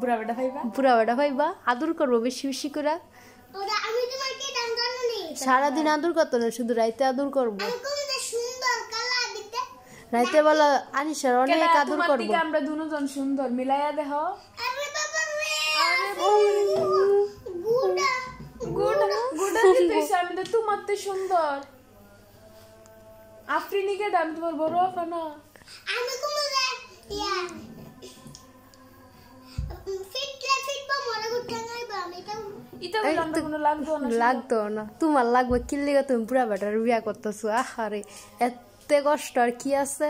বুড়া বেটা ভাইবা বুড়া ভাইবা আদর করবো বেশি বেশি করে সারাদিন আদর করতো না শুধু রাইতে আদর করবো রাইতে বেলা আনিসার অনেক আদর করবো আমরা দুজন সুন্দর মিলাইয়া দেহ তোমার তো সুন্দর আফ্রিনিকে দাম তোমার বড় আফানা আমি লাগতো না তোমার লাগবে কিল্লিগা তুমি পুরা বেটার বিয়া করতেছো আহারে এত কষ্ট আর কি আছে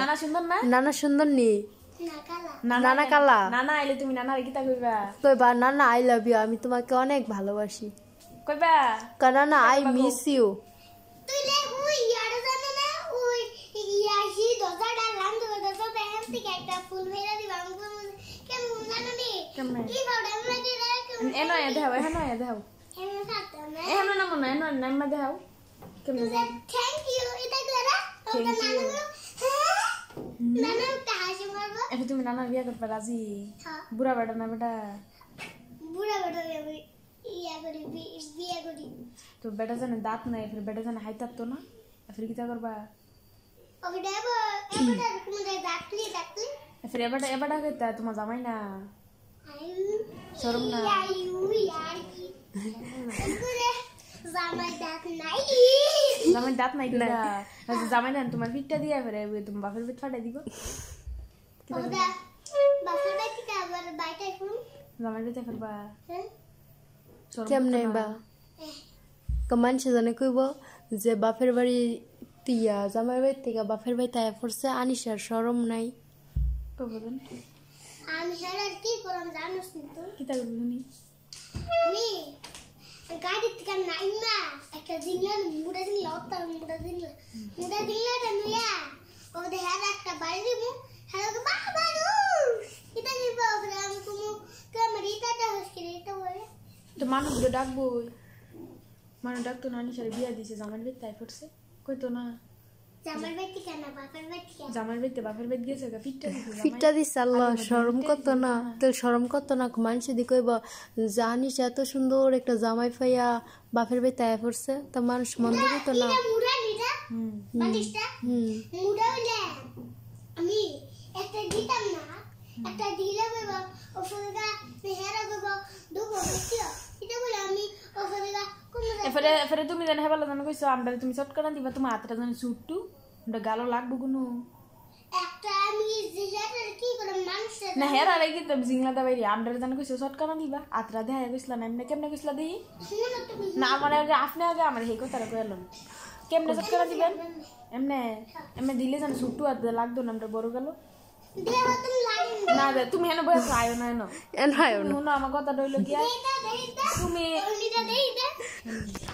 নানা সুন্দর না নানা সুন্দর নানা কালা নানা আইলে তুমি নানা কইবা কইবা নানা আই লাভ ইউ আমি তোমাকে অনেক ভালোবাসি কইবা কানা না আই মিস ইউ কেমন কি এনো এ দেখাও এনো এ দেখাও এনো না মনে এনো না মা দেখাও কেমন থ্যাংক ইউ এটা করা তোমার নানা নানা হাসি মারবো এটা তুমি নানা বিয়া করবে রাজি হ্যাঁ। বুড়া বেটা না বেটা বুড়া বেটা ইয়া করি বিয়ে করি তো বেটা জানে দাঁত নাই ফের বেটা জানে হাইতাত তো না ফের কিতা করবা ওকে দেবো এবারে তুমি দাঁত নিয়ে দাঁত নিয়ে ফের এবারে এবারে কইতা তোমার জামাই না শরম না জামাই দাঁত নাই না জামাই দেন তোমার পিঠটা দিয়ে ফেরে তুমি বাপের পিঠ ফাটাই দিব বা যে বাপের বাড়ি তিয়া জামাই বাড়ি থেকে বাপের বাড়ি তাই পড়ছে আনিসার সরম নাই আমি হেরার কি করলাম জানোস না তো কি তা নি আমি গাড়ি থেকে নাই না একটা দিনলা মুড়া দিনলা অত্তা মুড়া দিন মুড়া দিনলাটা নুয়া ওদের হের একটা বাড়ি দিব হেরা তো বাবা রু এটা কি বাবা আমি কুমু তো আমার ইটাটা হসকে এটা বলে তো মানুষ ডাকবো মানুষ ডাকতো নানি সাথে বিয়া দিছে জামার বিয়ে তাই পড়ছে কই তো না জামার বাড়িতে বাপের বাড়ি গেছে ফিটটা ফিটটা দিস আল্লাহ শরম না তো শরম না মানুষ দি কইব জানিস এত সুন্দর একটা জামাই ফাইয়া বাপের বাড়িতে আয়া পড়ছে তো মানুষ মন্দ করতো না আমি একটা দিতাম না একটা দিলে কইব ও কইব এটা বলে আমি ও তুমি জানে হেবালা জানো কইছো আমদারে তুমি চটকানা দিবা তোমার হাতটা জানি ছুটটু ওটা গালো লাগবো কোনো একটা আমি জিলাটার কি করে মানুষ না হেরা রে দিবা আতরা দেয়া কইছলা না এমনে কেমনে কইছলা দেই না আমার আগে আপনি আগে আমার হেই কথা কইলাম কেমনে শর্টকাট দিবেন এমনে এমনে দিলে জানো ছুটু আর লাগতো না আমরা বড় না দে তুমি হেন বয়স আয়ো না হেন হেন আয়ো না আমার কথা রইল কি তুমি